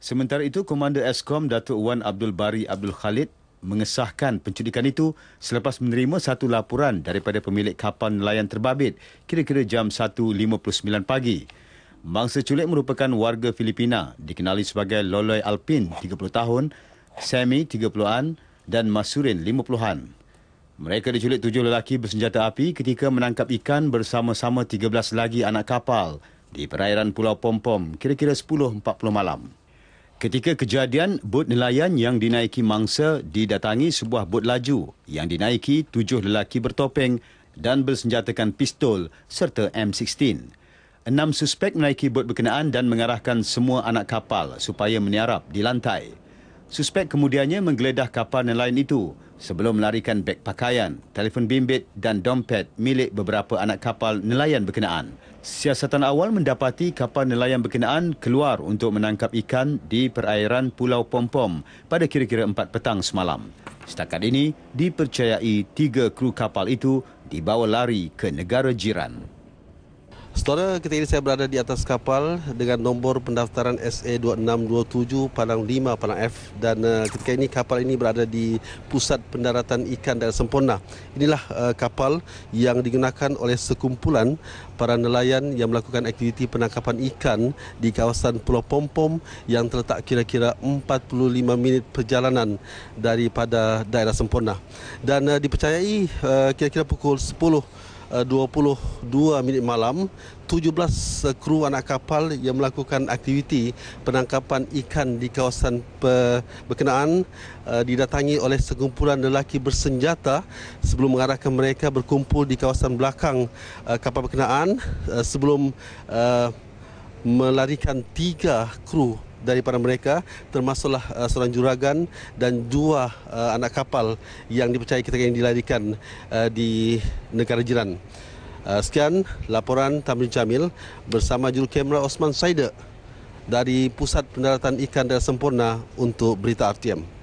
Sementara itu, Komander Eskom Datuk Wan Abdul Bari Abdul Khalid mengesahkan penculikan itu selepas menerima satu laporan daripada pemilik kapal nelayan terbabit kira-kira jam 1.59 pagi. Mangsa culik merupakan warga Filipina, dikenali sebagai Loloy Alpin 30 tahun, Sammy 30-an dan Masurin 50-an. Mereka diculik tujuh lelaki bersenjata api ketika menangkap ikan bersama-sama 13 lagi anak kapal di perairan Pulau Pompom kira-kira 10.40 malam. Ketika kejadian, bot nelayan yang dinaiki mangsa didatangi sebuah bot laju yang dinaiki tujuh lelaki bertopeng dan bersenjatakan pistol serta M16. Enam suspek menaiki bot berkenaan dan mengarahkan semua anak kapal supaya meniarap di lantai. Suspek kemudiannya menggeledah kapal nelayan itu sebelum melarikan beg pakaian, telefon bimbit dan dompet milik beberapa anak kapal nelayan berkenaan. Siasatan awal mendapati kapal nelayan berkenaan keluar untuk menangkap ikan di perairan Pulau Pompom pada kira-kira 4 petang semalam. Setakat ini, dipercayai tiga kru kapal itu dibawa lari ke negara jiran. Setelah ketika ini saya berada di atas kapal dengan nombor pendaftaran SA2627 Palang 5 Palang F dan eh, ketika ini kapal ini berada di pusat pendaratan ikan dan sempurna. Inilah eh, kapal yang digunakan oleh sekumpulan para nelayan yang melakukan aktiviti penangkapan ikan di kawasan Pulau Pompom yang terletak kira-kira 45 minit perjalanan daripada daerah sempurna. Dan eh, dipercayai kira-kira pukul 10 22 eh, minit malam 17 eh, kru anak kapal yang melakukan aktiviti penangkapan ikan di kawasan berkenaan eh, didatangi oleh sekumpulan lelaki bersenjata sebelum mengarahkan mereka berkumpul di kawasan belakang kapal berkenaan sebelum melarikan tiga kru daripada mereka termasuklah uh, seorang juragan dan dua uh, anak kapal yang dipercayai ketika yang dilarikan uh, di negara jiran. Uh, sekian laporan Tamrin Jamil bersama jurukamera Osman Saida dari Pusat Pendaratan Ikan dan Sempurna untuk Berita RTM.